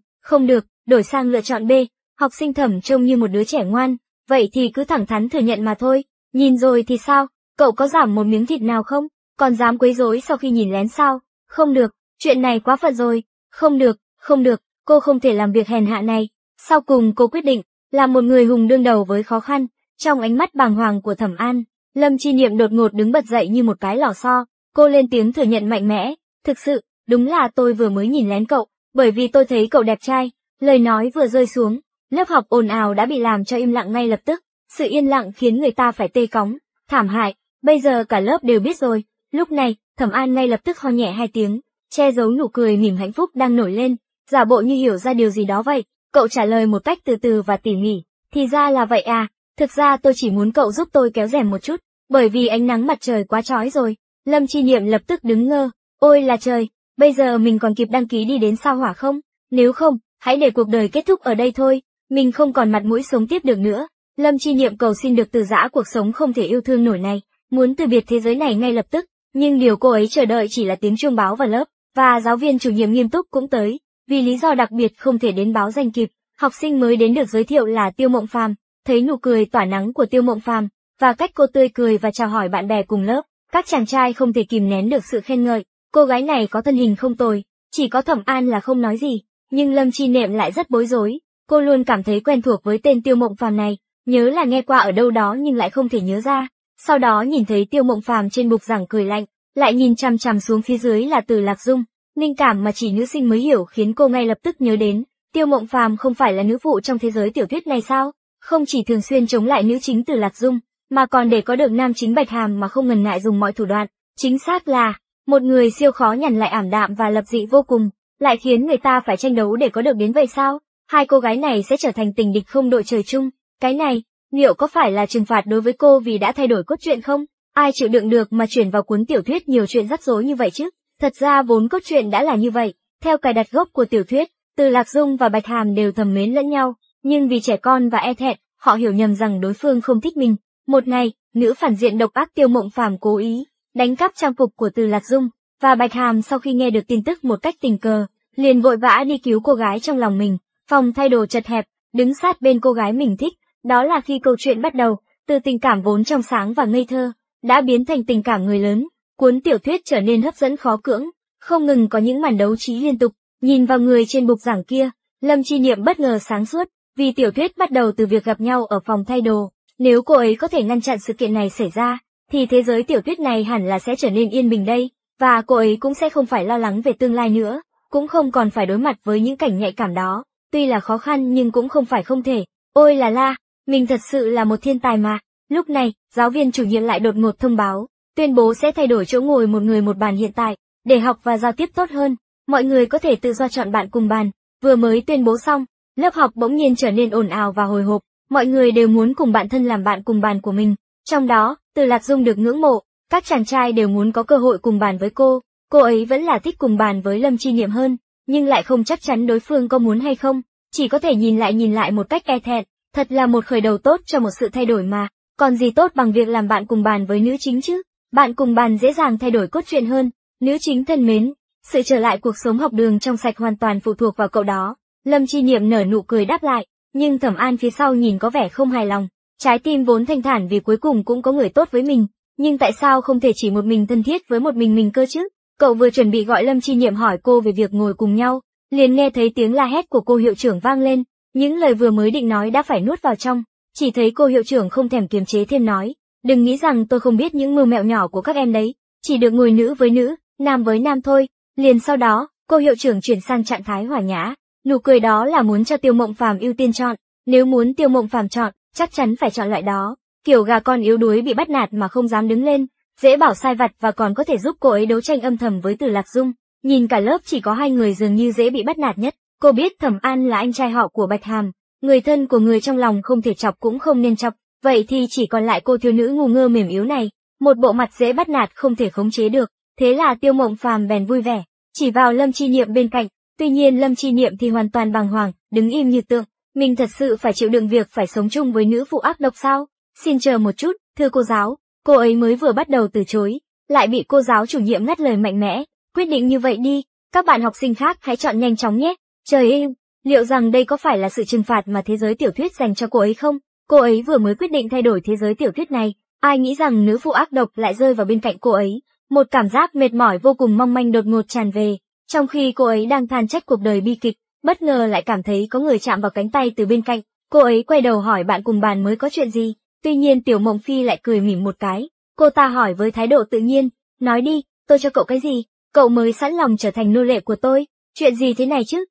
không được, đổi sang lựa chọn B, học sinh thẩm trông như một đứa trẻ ngoan, vậy thì cứ thẳng thắn thừa nhận mà thôi. Nhìn rồi thì sao, cậu có giảm một miếng thịt nào không? Còn dám quấy rối sau khi nhìn lén sao? Không được, chuyện này quá phận rồi, không được, không được, cô không thể làm việc hèn hạ này. Sau cùng cô quyết định, là một người hùng đương đầu với khó khăn, trong ánh mắt bàng hoàng của Thẩm An, Lâm Chi Niệm đột ngột đứng bật dậy như một cái lò xo, cô lên tiếng thừa nhận mạnh mẽ, thực sự, đúng là tôi vừa mới nhìn lén cậu, bởi vì tôi thấy cậu đẹp trai, lời nói vừa rơi xuống, lớp học ồn ào đã bị làm cho im lặng ngay lập tức, sự yên lặng khiến người ta phải tê cóng, thảm hại, bây giờ cả lớp đều biết rồi, lúc này, Thẩm An ngay lập tức ho nhẹ hai tiếng, che giấu nụ cười mỉm hạnh phúc đang nổi lên, giả bộ như hiểu ra điều gì đó vậy, cậu trả lời một cách từ từ và tỉ mỉ, thì ra là vậy à, thực ra tôi chỉ muốn cậu giúp tôi kéo rèm một chút, bởi vì ánh nắng mặt trời quá chói rồi, Lâm Chi Niệm lập tức đứng ngơ, ôi là trời, bây giờ mình còn kịp đăng ký đi đến sao hỏa không, nếu không, hãy để cuộc đời kết thúc ở đây thôi, mình không còn mặt mũi sống tiếp được nữa, Lâm Chi Niệm cầu xin được từ giã cuộc sống không thể yêu thương nổi này, muốn từ biệt thế giới này ngay lập tức, nhưng điều cô ấy chờ đợi chỉ là tiếng chuông báo vào lớp và giáo viên chủ nhiệm nghiêm túc cũng tới, vì lý do đặc biệt không thể đến báo danh kịp, học sinh mới đến được giới thiệu là Tiêu Mộng Phàm, thấy nụ cười tỏa nắng của Tiêu Mộng Phàm và cách cô tươi cười và chào hỏi bạn bè cùng lớp, các chàng trai không thể kìm nén được sự khen ngợi, cô gái này có thân hình không tồi, chỉ có Thẩm An là không nói gì, nhưng Lâm Chi niệm lại rất bối rối, cô luôn cảm thấy quen thuộc với tên Tiêu Mộng Phàm này, nhớ là nghe qua ở đâu đó nhưng lại không thể nhớ ra. Sau đó nhìn thấy Tiêu Mộng Phàm trên bục giảng cười lạnh, lại nhìn chằm chằm xuống phía dưới là từ lạc dung, ninh cảm mà chỉ nữ sinh mới hiểu khiến cô ngay lập tức nhớ đến, tiêu mộng phàm không phải là nữ phụ trong thế giới tiểu thuyết này sao, không chỉ thường xuyên chống lại nữ chính từ lạc dung, mà còn để có được nam chính bạch hàm mà không ngần ngại dùng mọi thủ đoạn, chính xác là, một người siêu khó nhằn lại ảm đạm và lập dị vô cùng, lại khiến người ta phải tranh đấu để có được đến vậy sao, hai cô gái này sẽ trở thành tình địch không đội trời chung, cái này, liệu có phải là trừng phạt đối với cô vì đã thay đổi cốt truyện không? Ai chịu đựng được mà chuyển vào cuốn tiểu thuyết nhiều chuyện rắc rối như vậy chứ? Thật ra vốn cốt truyện đã là như vậy. Theo cài đặt gốc của tiểu thuyết, từ Lạc Dung và Bạch Hàm đều thầm mến lẫn nhau, nhưng vì trẻ con và e thẹn, họ hiểu nhầm rằng đối phương không thích mình. Một ngày, nữ phản diện độc ác Tiêu Mộng Phàm cố ý đánh cắp trang phục của Từ Lạc Dung, và Bạch Hàm sau khi nghe được tin tức một cách tình cờ, liền vội vã đi cứu cô gái trong lòng mình. Phòng thay đồ chật hẹp, đứng sát bên cô gái mình thích, đó là khi câu chuyện bắt đầu, từ tình cảm vốn trong sáng và ngây thơ, đã biến thành tình cảm người lớn, cuốn tiểu thuyết trở nên hấp dẫn khó cưỡng, không ngừng có những màn đấu trí liên tục, nhìn vào người trên bục giảng kia, Lâm Chi Niệm bất ngờ sáng suốt, vì tiểu thuyết bắt đầu từ việc gặp nhau ở phòng thay đồ, nếu cô ấy có thể ngăn chặn sự kiện này xảy ra, thì thế giới tiểu thuyết này hẳn là sẽ trở nên yên bình đây, và cô ấy cũng sẽ không phải lo lắng về tương lai nữa, cũng không còn phải đối mặt với những cảnh nhạy cảm đó, tuy là khó khăn nhưng cũng không phải không thể, ôi là la, mình thật sự là một thiên tài mà. Lúc này, giáo viên chủ nhiệm lại đột ngột thông báo, tuyên bố sẽ thay đổi chỗ ngồi một người một bàn hiện tại, để học và giao tiếp tốt hơn. Mọi người có thể tự do chọn bạn cùng bàn. Vừa mới tuyên bố xong, lớp học bỗng nhiên trở nên ồn ào và hồi hộp, mọi người đều muốn cùng bạn thân làm bạn cùng bàn của mình. Trong đó, Từ Lạc Dung được ngưỡng mộ, các chàng trai đều muốn có cơ hội cùng bàn với cô. Cô ấy vẫn là thích cùng bàn với Lâm Chi Niệm hơn, nhưng lại không chắc chắn đối phương có muốn hay không, chỉ có thể nhìn lại nhìn lại một cách e thẹn. Thật là một khởi đầu tốt cho một sự thay đổi mà. Còn gì tốt bằng việc làm bạn cùng bàn với nữ chính chứ? Bạn cùng bàn dễ dàng thay đổi cốt truyện hơn. Nữ chính thân mến, sự trở lại cuộc sống học đường trong sạch hoàn toàn phụ thuộc vào cậu đó. Lâm Chi Niệm nở nụ cười đáp lại, nhưng Thẩm An phía sau nhìn có vẻ không hài lòng. Trái tim vốn thanh thản vì cuối cùng cũng có người tốt với mình, nhưng tại sao không thể chỉ một mình thân thiết với một mình mình cơ chứ? Cậu vừa chuẩn bị gọi Lâm Chi Niệm hỏi cô về việc ngồi cùng nhau, liền nghe thấy tiếng la hét của cô hiệu trưởng vang lên, những lời vừa mới định nói đã phải nuốt vào trong, chỉ thấy cô hiệu trưởng không thèm kiềm chế thêm nói, đừng nghĩ rằng tôi không biết những mưu mẹo nhỏ của các em đấy, chỉ được ngồi nữ với nữ, nam với nam thôi. Liền sau đó, cô hiệu trưởng chuyển sang trạng thái hòa nhã, nụ cười đó là muốn cho Tiêu Mộng Phàm ưu tiên chọn, nếu muốn Tiêu Mộng Phàm chọn, chắc chắn phải chọn loại đó. Kiểu gà con yếu đuối bị bắt nạt mà không dám đứng lên, dễ bảo sai vặt và còn có thể giúp cô ấy đấu tranh âm thầm với Từ Lạc Dung. Nhìn cả lớp chỉ có hai người dường như dễ bị bắt nạt nhất. Cô biết Thẩm An là anh trai họ của Bạch Hàm, người thân của người trong lòng không thể chọc cũng không nên chọc, vậy thì chỉ còn lại cô thiếu nữ ngu ngơ mềm yếu này, một bộ mặt dễ bắt nạt không thể khống chế được, thế là tiêu mộng phàm bèn vui vẻ, chỉ vào lâm chi niệm bên cạnh, tuy nhiên lâm chi niệm thì hoàn toàn bàng hoàng, đứng im như tượng, mình thật sự phải chịu đựng việc phải sống chung với nữ phụ ác độc sao, xin chờ một chút, thưa cô giáo, cô ấy mới vừa bắt đầu từ chối, lại bị cô giáo chủ nhiệm ngắt lời mạnh mẽ, quyết định như vậy đi, các bạn học sinh khác hãy chọn nhanh chóng nhé, trời ơi, Liệu rằng đây có phải là sự trừng phạt mà thế giới tiểu thuyết dành cho cô ấy không? Cô ấy vừa mới quyết định thay đổi thế giới tiểu thuyết này, ai nghĩ rằng nữ phụ ác độc lại rơi vào bên cạnh cô ấy. Một cảm giác mệt mỏi vô cùng mong manh đột ngột tràn về, trong khi cô ấy đang than trách cuộc đời bi kịch, bất ngờ lại cảm thấy có người chạm vào cánh tay từ bên cạnh. Cô ấy quay đầu hỏi bạn cùng bàn mới có chuyện gì, tuy nhiên Tiểu Mộng Phi lại cười mỉm một cái. Cô ta hỏi với thái độ tự nhiên, nói đi, tôi cho cậu cái gì, cậu mới sẵn lòng trở thành nô lệ của tôi, chuyện gì thế này chứ?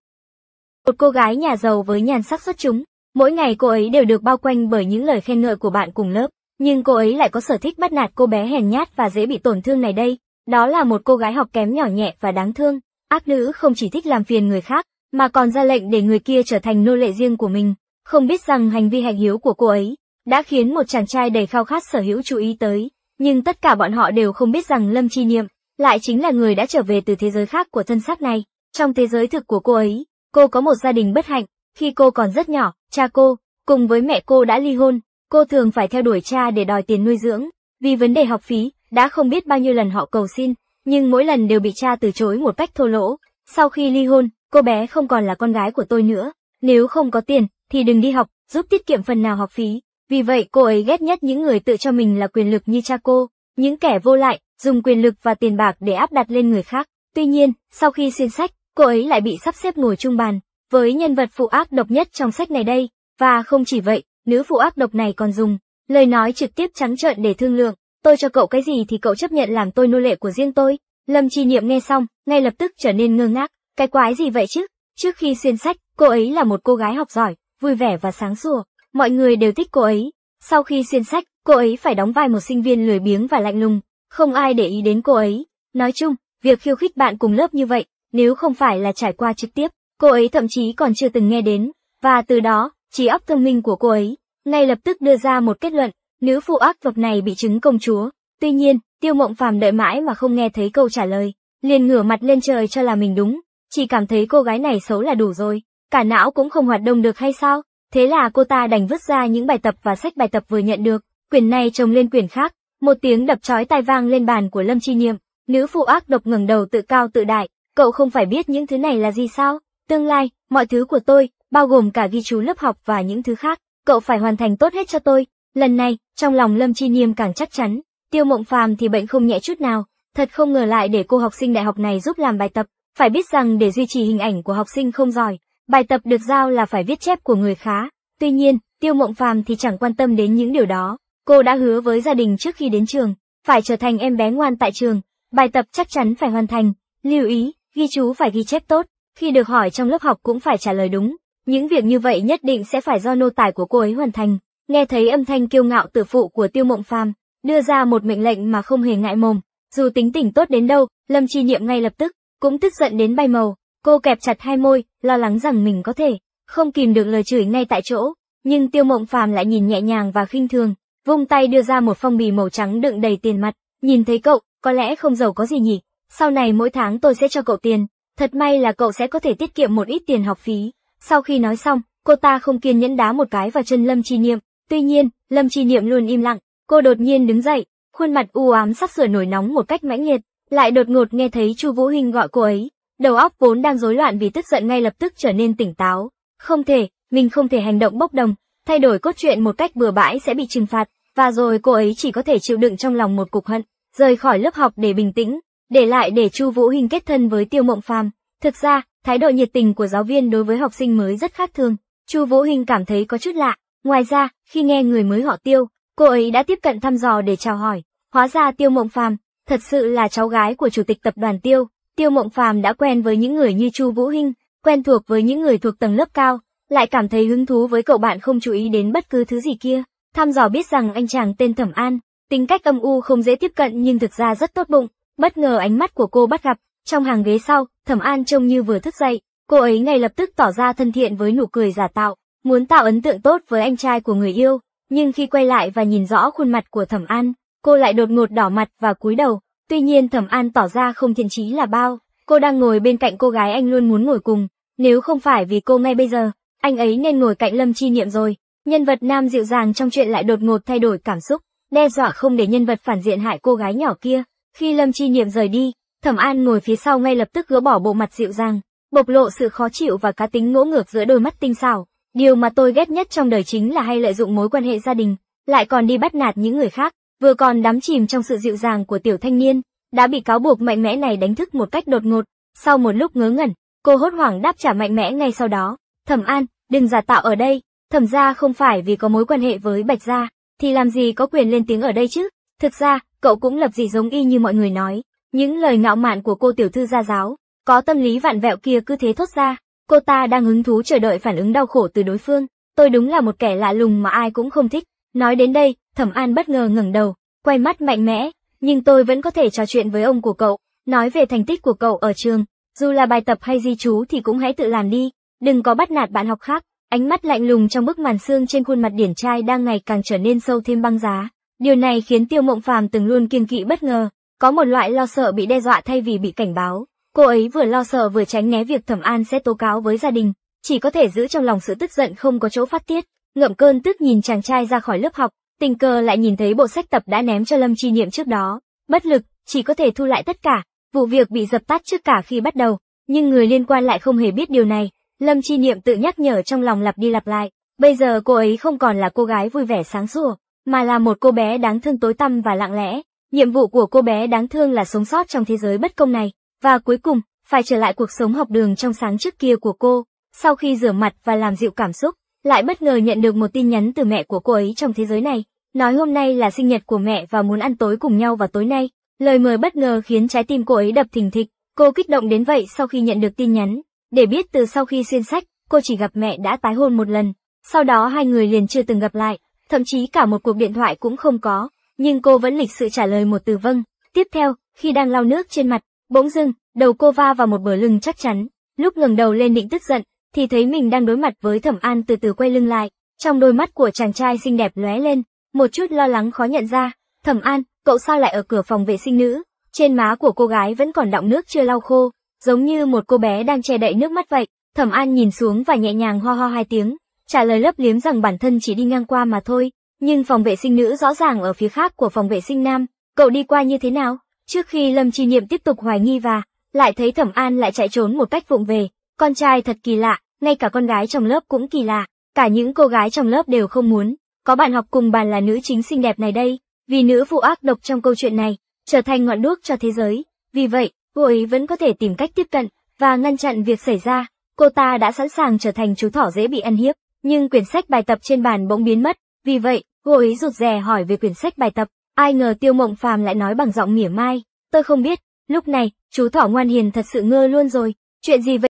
Một cô gái nhà giàu với nhan sắc xuất chúng, mỗi ngày cô ấy đều được bao quanh bởi những lời khen ngợi của bạn cùng lớp, nhưng cô ấy lại có sở thích bắt nạt cô bé hèn nhát và dễ bị tổn thương này đây. Đó là một cô gái học kém nhỏ nhẹ và đáng thương. Ác nữ không chỉ thích làm phiền người khác, mà còn ra lệnh để người kia trở thành nô lệ riêng của mình. Không biết rằng hành vi hạnh hiếu của cô ấy đã khiến một chàng trai đầy khao khát sở hữu chú ý tới, nhưng tất cả bọn họ đều không biết rằng Lâm Chi Niệm lại chính là người đã trở về từ thế giới khác của thân xác này. Trong thế giới thực của cô ấy, Cô có một gia đình bất hạnh, khi cô còn rất nhỏ, cha cô, cùng với mẹ cô đã ly hôn, cô thường phải theo đuổi cha để đòi tiền nuôi dưỡng, vì vấn đề học phí, đã không biết bao nhiêu lần họ cầu xin, nhưng mỗi lần đều bị cha từ chối một cách thô lỗ. Sau khi ly hôn, cô bé không còn là con gái của tôi nữa, nếu không có tiền, thì đừng đi học, giúp tiết kiệm phần nào học phí. Vì vậy cô ấy ghét nhất những người tự cho mình là quyền lực như cha cô, những kẻ vô lại, dùng quyền lực và tiền bạc để áp đặt lên người khác. Tuy nhiên, sau khi xuyên sách, cô ấy lại bị sắp xếp ngồi chung bàn với nhân vật phụ ác độc nhất trong sách này đây, và không chỉ vậy, nữ phụ ác độc này còn dùng lời nói trực tiếp trắng trợn để thương lượng, tôi cho cậu cái gì thì cậu chấp nhận làm tôi nô lệ của riêng tôi. Lâm Chi Niệm nghe xong, ngay lập tức trở nên ngơ ngác, cái quái gì vậy chứ? Trước khi xuyên sách, cô ấy là một cô gái học giỏi, vui vẻ và sáng sủa, mọi người đều thích cô ấy. Sau khi xuyên sách, cô ấy phải đóng vai một sinh viên lười biếng và lạnh lùng, không ai để ý đến cô ấy. Nói chung, việc khiêu khích bạn cùng lớp như vậy, nếu không phải là trải qua trực tiếp, cô ấy thậm chí còn chưa từng nghe đến, và từ đó, trí óc thông minh của cô ấy, ngay lập tức đưa ra một kết luận, nữ phụ ác vật này bị chứng công chúa. Tuy nhiên, tiêu mộng phàm đợi mãi mà không nghe thấy câu trả lời, liền ngửa mặt lên trời cho là mình đúng, chỉ cảm thấy cô gái này xấu là đủ rồi, cả não cũng không hoạt động được hay sao, thế là cô ta đành vứt ra những bài tập và sách bài tập vừa nhận được, quyển này chồng lên quyển khác, một tiếng đập chói tai vang lên bàn của Lâm Chi Niệm, nữ phụ ác độc ngẩng đầu tự cao tự đại, cậu không phải biết những thứ này là gì sao? Tương lai, mọi thứ của tôi, bao gồm cả ghi chú lớp học và những thứ khác, cậu phải hoàn thành tốt hết cho tôi. Lần này, trong lòng Lâm Chi Niêm càng chắc chắn, Tiêu Mộng Phàm thì bệnh không nhẹ chút nào, thật không ngờ lại để cô học sinh đại học này giúp làm bài tập, phải biết rằng để duy trì hình ảnh của học sinh không giỏi, bài tập được giao là phải viết chép của người khá. Tuy nhiên, Tiêu Mộng Phàm thì chẳng quan tâm đến những điều đó, cô đã hứa với gia đình trước khi đến trường, phải trở thành em bé ngoan tại trường, bài tập chắc chắn phải hoàn thành. Lưu ý, ghi chú phải ghi chép tốt, khi được hỏi trong lớp học cũng phải trả lời đúng. Những việc như vậy nhất định sẽ phải do nô tài của cô ấy hoàn thành. Nghe thấy âm thanh kiêu ngạo tự phụ của Tiêu Mộng Phàm, đưa ra một mệnh lệnh mà không hề ngại mồm. Dù tính tình tốt đến đâu, Lâm Chi Niệm ngay lập tức cũng tức giận đến bay màu. Cô kẹp chặt hai môi, lo lắng rằng mình có thể không kìm được lời chửi ngay tại chỗ, nhưng Tiêu Mộng Phàm lại nhìn nhẹ nhàng và khinh thường, vung tay đưa ra một phong bì màu trắng đựng đầy tiền mặt. Nhìn thấy cậu, có lẽ không giàu có gì nhỉ, sau này mỗi tháng tôi sẽ cho cậu tiền, thật may là cậu sẽ có thể tiết kiệm một ít tiền học phí. Sau khi nói xong, cô ta không kiên nhẫn đá một cái vào chân Lâm Chi Niệm. Tuy nhiên, Lâm Chi Niệm luôn im lặng, cô đột nhiên đứng dậy, khuôn mặt u ám sắp sửa nổi nóng một cách mãnh liệt, lại đột ngột nghe thấy Chu Vũ Hinh gọi cô ấy. Đầu óc vốn đang rối loạn vì tức giận ngay lập tức trở nên tỉnh táo. Không thể, mình không thể hành động bốc đồng, thay đổi cốt truyện một cách bừa bãi sẽ bị trừng phạt, và rồi cô ấy chỉ có thể chịu đựng trong lòng một cục hận, rời khỏi lớp học để bình tĩnh, để lại để Chu Vũ Hình kết thân với Tiêu Mộng Phàm. Thực ra, thái độ nhiệt tình của giáo viên đối với học sinh mới rất khác thường, Chu Vũ Hình cảm thấy có chút lạ. Ngoài ra, khi nghe người mới họ Tiêu, cô ấy đã tiếp cận thăm dò để chào hỏi, hóa ra Tiêu Mộng Phàm thật sự là cháu gái của chủ tịch tập đoàn Tiêu. Tiêu Mộng Phàm đã quen với những người như Chu Vũ Hinh, quen thuộc với những người thuộc tầng lớp cao, lại cảm thấy hứng thú với cậu bạn không chú ý đến bất cứ thứ gì kia. Thăm dò biết rằng anh chàng tên Thẩm An, tính cách âm u không dễ tiếp cận nhưng thực ra rất tốt bụng, Bất ngờ ánh mắt của cô bắt gặp, trong hàng ghế sau, Thẩm An trông như vừa thức dậy, cô ấy ngay lập tức tỏ ra thân thiện với nụ cười giả tạo, muốn tạo ấn tượng tốt với anh trai của người yêu, nhưng khi quay lại và nhìn rõ khuôn mặt của Thẩm An, cô lại đột ngột đỏ mặt và cúi đầu, tuy nhiên Thẩm An tỏ ra không thiện chí là bao, cô đang ngồi bên cạnh cô gái anh luôn muốn ngồi cùng, nếu không phải vì cô ngay bây giờ, anh ấy nên ngồi cạnh Lâm Chi Niệm rồi. Nhân vật nam dịu dàng trong chuyện lại đột ngột thay đổi cảm xúc, đe dọa không để nhân vật phản diện hại cô gái nhỏ kia. Khi Lâm Chi Niệm rời đi, Thẩm An ngồi phía sau ngay lập tức gỡ bỏ bộ mặt dịu dàng, bộc lộ sự khó chịu và cá tính ngỗ ngược giữa đôi mắt tinh xảo. Điều mà tôi ghét nhất trong đời chính là hay lợi dụng mối quan hệ gia đình, lại còn đi bắt nạt những người khác, vừa còn đắm chìm trong sự dịu dàng của tiểu thanh niên, đã bị cáo buộc mạnh mẽ này đánh thức một cách đột ngột. Sau một lúc ngớ ngẩn, cô hốt hoảng đáp trả mạnh mẽ ngay sau đó. Thẩm An, đừng giả tạo ở đây, thẩm gia không phải vì có mối quan hệ với Bạch gia, thì làm gì có quyền lên tiếng ở đây chứ? Thực ra, cậu cũng lập gì giống y như mọi người nói. Những lời ngạo mạn của cô tiểu thư gia giáo, có tâm lý vạn vẹo kia cứ thế thốt ra. Cô ta đang hứng thú chờ đợi phản ứng đau khổ từ đối phương. Tôi đúng là một kẻ lạ lùng mà ai cũng không thích. Nói đến đây, Thẩm An bất ngờ ngẩng đầu, quay mắt mạnh mẽ. Nhưng tôi vẫn có thể trò chuyện với ông của cậu, nói về thành tích của cậu ở trường. Dù là bài tập hay di chú thì cũng hãy tự làm đi, đừng có bắt nạt bạn học khác. Ánh mắt lạnh lùng trong bức màn xương trên khuôn mặt điển trai đang ngày càng trở nên sâu thêm băng giá. Điều này khiến Tiêu Mộng Phàm từng luôn kiên kỵ bất ngờ, có một loại lo sợ bị đe dọa thay vì bị cảnh báo. Cô ấy vừa lo sợ vừa tránh né việc Thẩm An sẽ tố cáo với gia đình, chỉ có thể giữ trong lòng sự tức giận không có chỗ phát tiết. Ngậm cơn tức nhìn chàng trai ra khỏi lớp học, tình cờ lại nhìn thấy bộ sách tập đã ném cho Lâm Chi Niệm trước đó. Bất lực, chỉ có thể thu lại tất cả. Vụ việc bị dập tắt trước cả khi bắt đầu, nhưng người liên quan lại không hề biết điều này. Lâm Chi Niệm tự nhắc nhở trong lòng lặp đi lặp lại. Bây giờ cô ấy không còn là cô gái vui vẻ sáng sủa, mà là một cô bé đáng thương tối tăm và lặng lẽ. Nhiệm vụ của cô bé đáng thương là sống sót trong thế giới bất công này, và cuối cùng, phải trở lại cuộc sống học đường trong sáng trước kia của cô. Sau khi rửa mặt và làm dịu cảm xúc, lại bất ngờ nhận được một tin nhắn từ mẹ của cô ấy trong thế giới này, nói hôm nay là sinh nhật của mẹ và muốn ăn tối cùng nhau vào tối nay. Lời mời bất ngờ khiến trái tim cô ấy đập thình thịch, cô kích động đến vậy sau khi nhận được tin nhắn. Để biết từ sau khi xuyên sách, cô chỉ gặp mẹ đã tái hôn một lần, sau đó hai người liền chưa từng gặp lại thậm chí cả một cuộc điện thoại cũng không có, nhưng cô vẫn lịch sự trả lời một từ vâng. Tiếp theo, khi đang lau nước trên mặt, bỗng dưng, đầu cô va vào một bờ lưng chắc chắn, lúc ngẩng đầu lên định tức giận, thì thấy mình đang đối mặt với Thẩm An từ từ quay lưng lại, trong đôi mắt của chàng trai xinh đẹp lóe lên, một chút lo lắng khó nhận ra, Thẩm An, cậu sao lại ở cửa phòng vệ sinh nữ, trên má của cô gái vẫn còn đọng nước chưa lau khô, giống như một cô bé đang che đậy nước mắt vậy, Thẩm An nhìn xuống và nhẹ nhàng ho ho hai tiếng, trả lời lấp liếm rằng bản thân chỉ đi ngang qua mà thôi, nhưng phòng vệ sinh nữ rõ ràng ở phía khác của phòng vệ sinh nam, cậu đi qua như thế nào? Trước khi Lâm Chi Niệm tiếp tục hoài nghi và lại thấy Thẩm An lại chạy trốn một cách vụng về, con trai thật kỳ lạ, ngay cả con gái trong lớp cũng kỳ lạ, cả những cô gái trong lớp đều không muốn có bạn học cùng bàn là nữ chính xinh đẹp này đây, vì nữ vụ ác độc trong câu chuyện này trở thành ngọn đuốc cho thế giới, vì vậy, cô ấy vẫn có thể tìm cách tiếp cận và ngăn chặn việc xảy ra, cô ta đã sẵn sàng trở thành chú thỏ dễ bị ăn hiếp. Nhưng quyển sách bài tập trên bàn bỗng biến mất, vì vậy, cô ấy rụt rè hỏi về quyển sách bài tập, ai ngờ Tiêu Mộng Phàm lại nói bằng giọng mỉa mai, tôi không biết, lúc này, chú thỏ ngoan hiền thật sự ngơ luôn rồi, chuyện gì vậy?